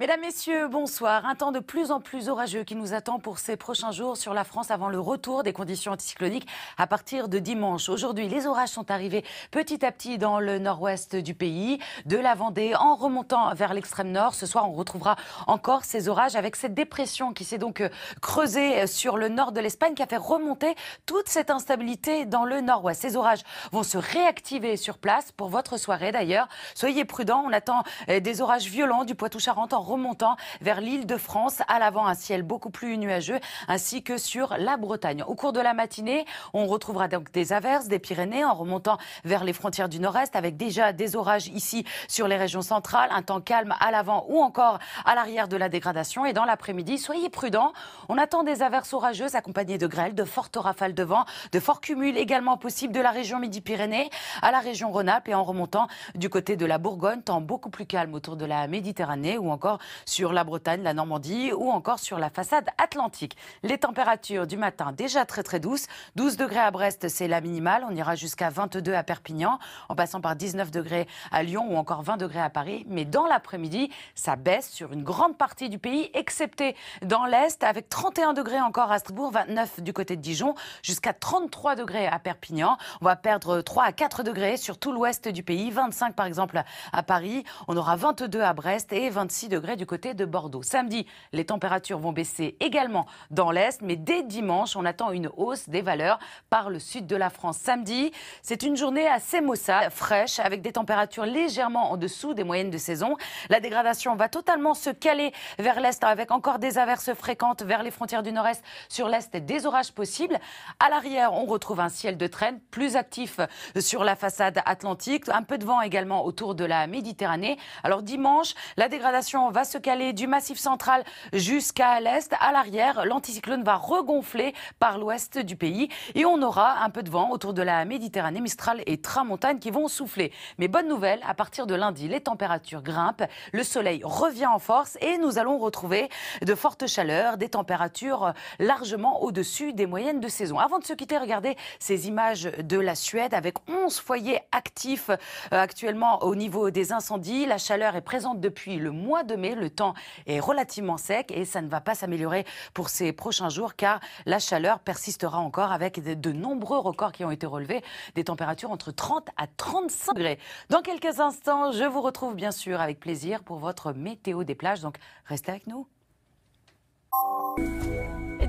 Mesdames, Messieurs, bonsoir. Un temps de plus en plus orageux qui nous attend pour ces prochains jours sur la France avant le retour des conditions anticycloniques à partir de dimanche. Aujourd'hui, les orages sont arrivés petit à petit dans le nord-ouest du pays, de la Vendée, en remontant vers l'extrême nord. Ce soir, on retrouvera encore ces orages avec cette dépression qui s'est donc euh, creusée sur le nord de l'Espagne qui a fait remonter toute cette instabilité dans le nord-ouest. Ces orages vont se réactiver sur place pour votre soirée d'ailleurs. Soyez prudents, on attend euh, des orages violents du Poitou-Charentes en remontant vers l'île de France, à l'avant un ciel beaucoup plus nuageux, ainsi que sur la Bretagne. Au cours de la matinée, on retrouvera donc des averses des Pyrénées en remontant vers les frontières du nord-est, avec déjà des orages ici sur les régions centrales, un temps calme à l'avant ou encore à l'arrière de la dégradation. Et dans l'après-midi, soyez prudents, on attend des averses orageuses accompagnées de grêles, de fortes rafales de vent, de forts cumuls également possibles de la région Midi-Pyrénées à la région Rhône-Alpes et en remontant du côté de la Bourgogne, temps beaucoup plus calme autour de la Méditerranée ou encore sur la Bretagne, la Normandie ou encore sur la façade atlantique. Les températures du matin déjà très très douces. 12 degrés à Brest, c'est la minimale. On ira jusqu'à 22 à Perpignan, en passant par 19 degrés à Lyon ou encore 20 degrés à Paris. Mais dans l'après-midi, ça baisse sur une grande partie du pays, excepté dans l'Est, avec 31 degrés encore à Strasbourg, 29 du côté de Dijon, jusqu'à 33 degrés à Perpignan. On va perdre 3 à 4 degrés sur tout l'ouest du pays, 25 par exemple à Paris. On aura 22 à Brest et 26 degrés du côté de Bordeaux. Samedi, les températures vont baisser également dans l'Est, mais dès dimanche, on attend une hausse des valeurs par le sud de la France. Samedi, c'est une journée assez maussade, fraîche, avec des températures légèrement en dessous des moyennes de saison. La dégradation va totalement se caler vers l'Est, avec encore des averses fréquentes vers les frontières du Nord-Est. Sur l'Est, des orages possibles. À l'arrière, on retrouve un ciel de traîne plus actif sur la façade atlantique. Un peu de vent également autour de la Méditerranée. Alors dimanche, la dégradation va se caler du massif central jusqu'à l'est. À l'arrière, l'anticyclone va regonfler par l'ouest du pays et on aura un peu de vent autour de la Méditerranée, Mistral et Tramontane qui vont souffler. Mais bonne nouvelle, à partir de lundi, les températures grimpent, le soleil revient en force et nous allons retrouver de fortes chaleurs, des températures largement au-dessus des moyennes de saison. Avant de se quitter, regardez ces images de la Suède avec 11 foyers actifs euh, actuellement au niveau des incendies. La chaleur est présente depuis le mois de mais le temps est relativement sec et ça ne va pas s'améliorer pour ces prochains jours car la chaleur persistera encore avec de nombreux records qui ont été relevés, des températures entre 30 à 35 degrés. Dans quelques instants, je vous retrouve bien sûr avec plaisir pour votre météo des plages, donc restez avec nous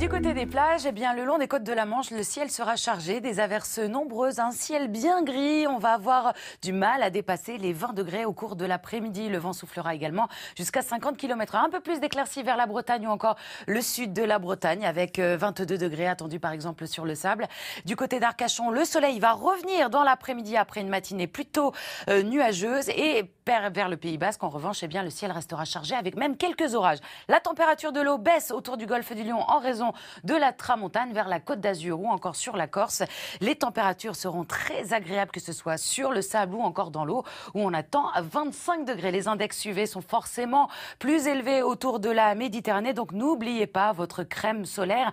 du côté des plages, eh bien, le long des côtes de la Manche, le ciel sera chargé, des averses nombreuses, un ciel bien gris. On va avoir du mal à dépasser les 20 degrés au cours de l'après-midi. Le vent soufflera également jusqu'à 50 km. Un peu plus d'éclaircies vers la Bretagne ou encore le sud de la Bretagne avec 22 euh, degrés attendus par exemple sur le sable. Du côté d'Arcachon, le soleil va revenir dans l'après-midi après une matinée plutôt euh, nuageuse et vers le Pays Basque. En revanche, et eh bien, le ciel restera chargé avec même quelques orages. La température de l'eau baisse autour du golfe du Lion en raison de la tramontane vers la côte d'Azur ou encore sur la Corse. Les températures seront très agréables, que ce soit sur le sable ou encore dans l'eau, où on attend à 25 degrés. Les index UV sont forcément plus élevés autour de la Méditerranée, donc n'oubliez pas votre crème solaire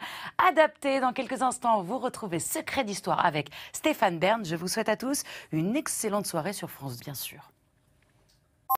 adaptée. Dans quelques instants, vous retrouvez Secret d'Histoire avec Stéphane Bern. Je vous souhaite à tous une excellente soirée sur France, bien sûr.